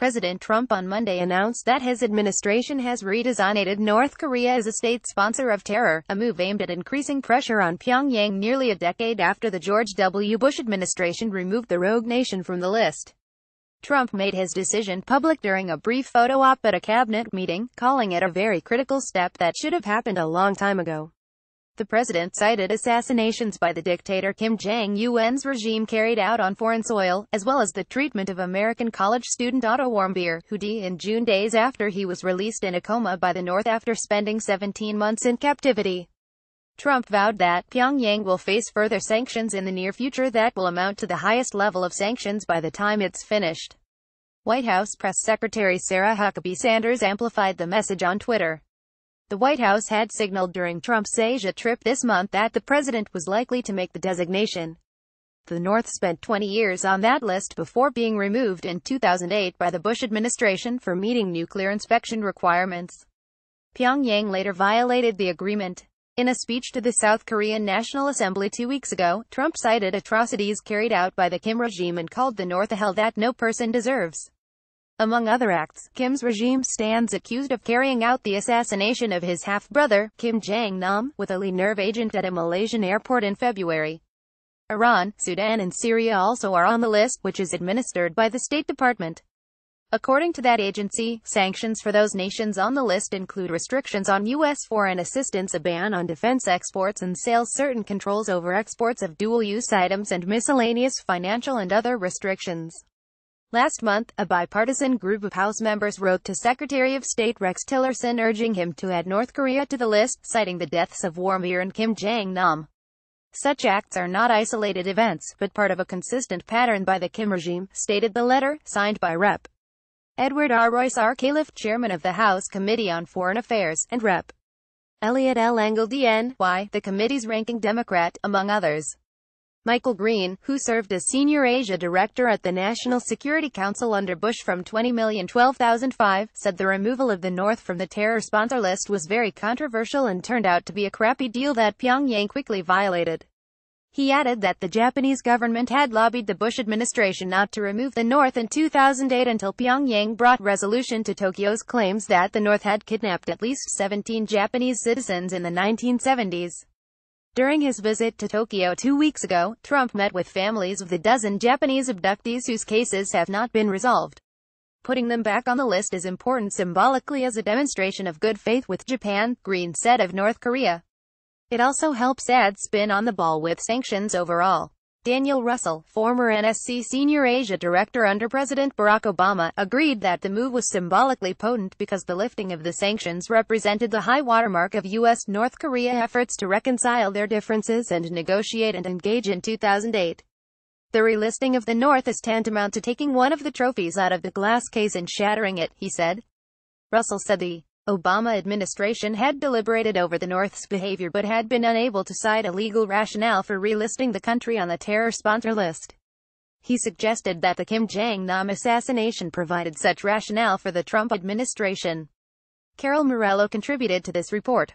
President Trump on Monday announced that his administration has redesignated North Korea as a state sponsor of terror, a move aimed at increasing pressure on Pyongyang nearly a decade after the George W. Bush administration removed the rogue nation from the list. Trump made his decision public during a brief photo op at a cabinet meeting, calling it a very critical step that should have happened a long time ago. The president cited assassinations by the dictator Kim Jong-un's regime carried out on foreign soil, as well as the treatment of American college student Otto Warmbier, who died in June days after he was released in a coma by the North after spending 17 months in captivity. Trump vowed that Pyongyang will face further sanctions in the near future that will amount to the highest level of sanctions by the time it's finished. White House Press Secretary Sarah Huckabee Sanders amplified the message on Twitter. The White House had signaled during Trump's Asia trip this month that the president was likely to make the designation. The North spent 20 years on that list before being removed in 2008 by the Bush administration for meeting nuclear inspection requirements. Pyongyang later violated the agreement. In a speech to the South Korean National Assembly two weeks ago, Trump cited atrocities carried out by the Kim regime and called the North a hell that no person deserves. Among other acts, Kim's regime stands accused of carrying out the assassination of his half-brother, Kim Jong-nam, with a Lee nerve agent at a Malaysian airport in February. Iran, Sudan and Syria also are on the list, which is administered by the State Department. According to that agency, sanctions for those nations on the list include restrictions on U.S. foreign assistance, a ban on defense exports and sales, certain controls over exports of dual-use items and miscellaneous financial and other restrictions. Last month, a bipartisan group of House members wrote to Secretary of State Rex Tillerson urging him to add North Korea to the list, citing the deaths of Warmir and Kim Jong-nam. Such acts are not isolated events, but part of a consistent pattern by the Kim regime, stated the letter, signed by Rep. Edward R. Royce R. Califf, chairman of the House Committee on Foreign Affairs, and Rep. Elliot L. Engel D.N.Y., the committee's ranking Democrat, among others. Michael Green, who served as Senior Asia Director at the National Security Council under Bush from 20,012,005, said the removal of the North from the terror sponsor list was very controversial and turned out to be a crappy deal that Pyongyang quickly violated. He added that the Japanese government had lobbied the Bush administration not to remove the North in 2008 until Pyongyang brought resolution to Tokyo's claims that the North had kidnapped at least 17 Japanese citizens in the 1970s. During his visit to Tokyo two weeks ago, Trump met with families of the dozen Japanese abductees whose cases have not been resolved. Putting them back on the list is important symbolically as a demonstration of good faith with Japan, Green said of North Korea. It also helps add spin on the ball with sanctions overall. Daniel Russell, former NSC Senior Asia Director under President Barack Obama, agreed that the move was symbolically potent because the lifting of the sanctions represented the high watermark of U.S.-North Korea efforts to reconcile their differences and negotiate and engage in 2008. The relisting of the North is tantamount to taking one of the trophies out of the glass case and shattering it, he said. Russell said the Obama administration had deliberated over the North's behavior but had been unable to cite a legal rationale for relisting the country on the terror sponsor list. He suggested that the Kim Jong-nam assassination provided such rationale for the Trump administration. Carol Morello contributed to this report.